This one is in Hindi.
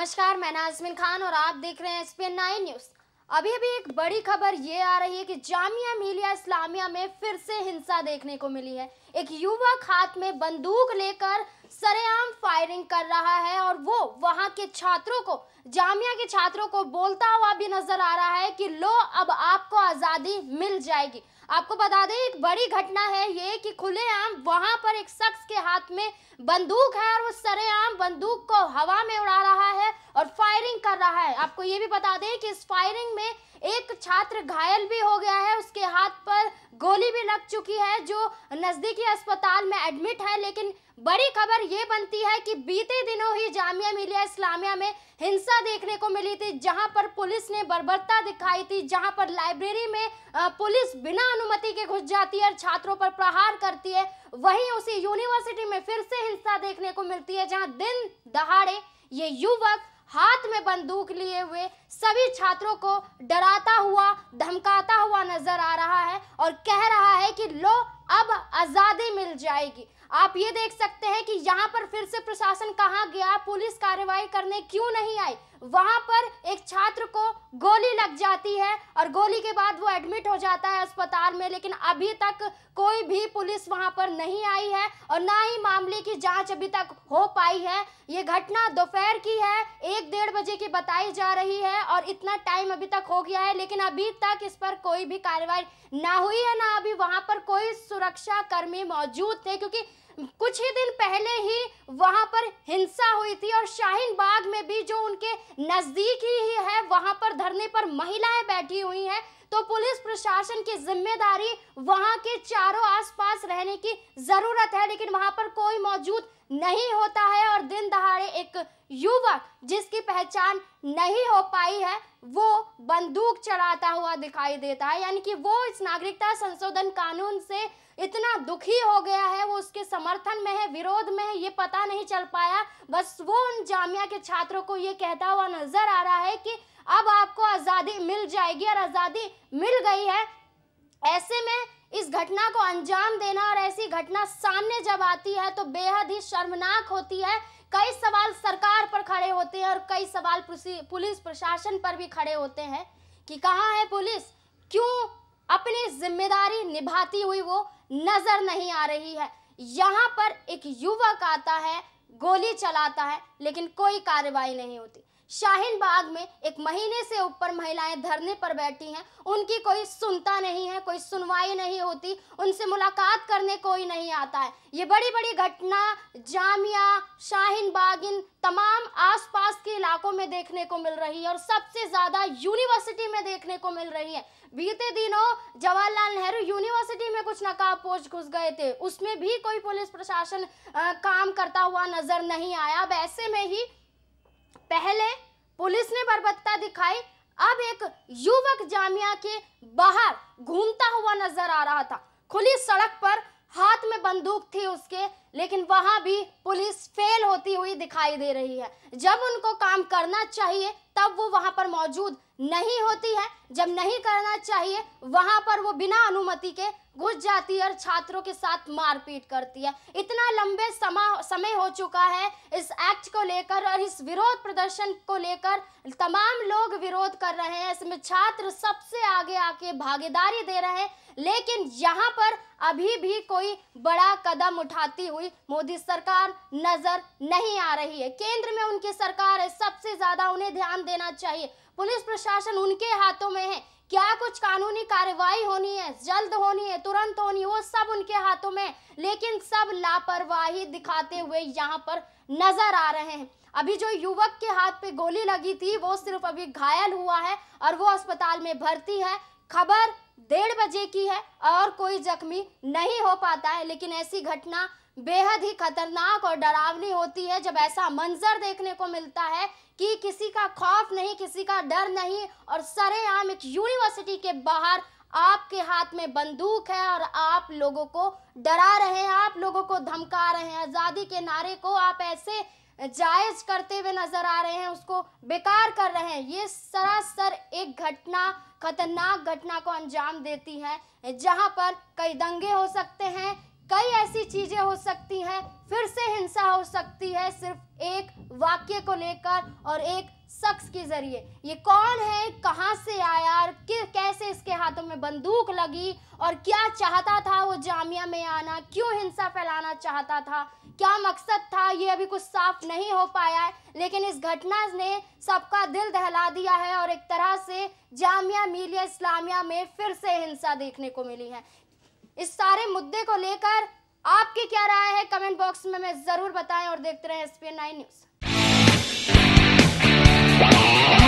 नमस्कार मैं नाजमिन खान और आप देख रहे हैं एस पी न्यूज़ अभी अभी एक बड़ी खबर ये आ रही है कि जामिया मिलिया इस्लामिया में फिर से हिंसा देखने को मिली है एक युवक हाथ में बंदूक लेकर सरेआम फायरिंग कर रहा है और वो वहाँ के छात्रों को जामिया के छात्रों को बोलता हुआ भी नजर आ रहा है कि लो अब आपको आज़ादी मिल जाएगी आपको बता दें एक बड़ी घटना है ये कि खुलेआम वहाँ पर एक शख्स के हाथ में बंदूक है और वो सरेआम बंदूक को हवा में उड़ा रहा है रहा है आपको ये भी बता दें कि इस फायरिंग में एक छात्र घायल भी हो गया है उसके हाथ पर गोली भी लग चुकी है जो नज़दीकी अस्पताल में एडमिट है लेकिन बड़ी खबर ये बनती है कि बीते दिनों ही जामिया मिलिया इस्लामिया में हिंसा देखने को मिली थी जहां पर पुलिस ने बर्बरता दिखाई थी जहां पर लाइब्रेरी में पुलिस बिना अनुमति के घुस जाती है और छात्रों पर प्रहार करती है वहीं उसी यूनिवर्सिटी में फिर से हिंसा देखने को मिलती है जहाँ दिन दहाड़े ये युवक हाथ में बंदूक लिए हुए सभी छात्रों को डराता हुआ धमकाता हुआ नजर आ रहा है और कह रहा है कि लो अब आज़ादी मिल जाएगी आप ये देख सकते हैं कि यहाँ पर फिर से प्रशासन कहाँ गया पुलिस कार्रवाई करने क्यों नहीं आई वहां पर एक छात्र को गोली लग जाती है और गोली के बाद वो एडमिट हो जाता है अस्पताल में लेकिन अभी तक कोई भी पुलिस वहां पर नहीं आई है और ना ही मामले की जांच अभी तक हो पाई है ये घटना दोपहर की है एक डेढ़ बजे की बताई जा रही है और इतना टाइम अभी तक हो गया है लेकिन अभी तक इस पर कोई भी कार्रवाई ना हुई है ना अभी वहां पर कोई सुरक्षा कर्मी मौजूद थे क्योंकि कुछ ही दिन पहले ही वहां पर हिंसा हुई थी और शाहीन बाग में भी जो उनके नजदीक ही, ही है वहां पर धरने पर महिलाएं बैठी हुई हैं तो पुलिस प्रशासन की जिम्मेदारी वहां के चारों आसपास रहने की जरूरत है लेकिन वहां पर कोई मौजूद नहीं होता है और दिन दहाड़े एक युवक जिसकी पहचान नहीं हो पाई है वो बंदूक चढ़ाता हुआ दिखाई देता है यानी कि वो इस नागरिकता संशोधन कानून से इतना दुखी हो गया है वो उसके समर्थन में है विरोध में है ये पता नहीं चल पाया बस वो उन जामिया के छात्रों को ये कहता हुआ नजर आ रहा है कि अब आपको आज़ादी मिल जाएगी और आज़ादी मिल गई है ऐसे में इस घटना को अंजाम देना और ऐसी घटना सामने जब आती है तो बेहद ही शर्मनाक होती है कई सवाल सरकार पर खड़े होते हैं और कई सवाल पुलिस प्रशासन पर भी खड़े होते हैं कि कहाँ है पुलिस क्यों अपनी जिम्मेदारी निभाती हुई वो नजर नहीं आ रही है यहाँ पर एक युवक आता है गोली चलाता है लेकिन कोई कार्रवाई नहीं होती शाहीन बाग में एक महीने से ऊपर महिलाएं धरने पर बैठी हैं उनकी कोई सुनता नहीं है कोई सुनवाई नहीं होती उनसे मुलाकात करने कोई नहीं आता है ये बड़ी बड़ी घटना जामिया शाहीन बाग इन तमाम आसपास के इलाकों में देखने को मिल रही है और सबसे ज़्यादा यूनिवर्सिटी में देखने को मिल रही है बीते दिनों जवाहरलाल नेहरू यूनिवर्सिटी में कुछ नकाब पोष घुस गए थे उसमें भी कोई पुलिस प्रशासन आ, काम करता हुआ नजर नहीं आया अब ऐसे में ही पहले पुलिस ने बर्बत्ता दिखाई अब एक युवक जामिया के बाहर घूमता हुआ नजर आ रहा था खुली सड़क पर हाथ में बंदूक थी उसके लेकिन वहां भी पुलिस फेल होती हुई दिखाई दे रही है जब उनको काम करना चाहिए तब वो वहां पर मौजूद नहीं होती है जब नहीं करना चाहिए वहां पर वो बिना अनुमति के घुस जाती है और छात्रों के साथ मारपीट करती है इतना लंबे समय हो चुका है इस एक्ट को लेकर और इस विरोध प्रदर्शन को लेकर तमाम लोग विरोध कर रहे हैं इसमें छात्र सबसे आगे आके भागीदारी दे रहे हैं लेकिन यहाँ पर अभी भी कोई बड़ा कदम उठाती हुई मोदी सरकार नजर नहीं आ रही है केंद्र में उनकी सरकार है सबसे ज्यादा उन्हें ध्यान देना चाहिए पुलिस प्रशासन उनके हाथों में है क्या कुछ कानूनी कार्रवाई होनी है जल्द होनी है तुरंत होनी है वो सब उनके हाथों में लेकिन सब लापरवाही दिखाते हुए यहाँ पर नजर आ रहे हैं अभी जो युवक के हाथ पे गोली लगी थी वो सिर्फ अभी घायल हुआ है और वो अस्पताल में भर्ती है खबर डेढ़ बजे की है और कोई जख्मी नहीं हो पाता है लेकिन ऐसी घटना बेहद ही खतरनाक और डरावनी होती है जब ऐसा मंजर देखने को मिलता है कि किसी का खौफ नहीं किसी का डर नहीं और सरेआम एक यूनिवर्सिटी के बाहर आपके हाथ में बंदूक है और आप लोगों को डरा रहे हैं आप लोगों को धमका रहे हैं आज़ादी के नारे को आप ऐसे जायज करते हुए नजर आ रहे हैं उसको बेकार कर रहे हैं ये सरासर एक घटना खतरनाक घटना को अंजाम देती है जहां पर कई दंगे हो सकते हैं चीजें हो सकती हैं फिर से हिंसा हो सकती है सिर्फ एक वाक्य को लेकर और एक शख्स के जरिए ये कौन है कहाँ से आया और कैसे इसके हाथों में बंदूक लगी और क्या चाहता था वो जामिया में आना क्यों हिंसा फैलाना चाहता था क्या मकसद था ये अभी कुछ साफ नहीं हो पाया है लेकिन इस घटना ने सबका दिल दहला दिया है और एक तरह से जामिया मिलिया इस्लामिया में फिर से हिंसा देखने को मिली है इस सारे मुद्दे को लेकर आपकी क्या राय है कमेंट बॉक्स में हमें जरूर बताएं और देखते रहें एस पी न्यूज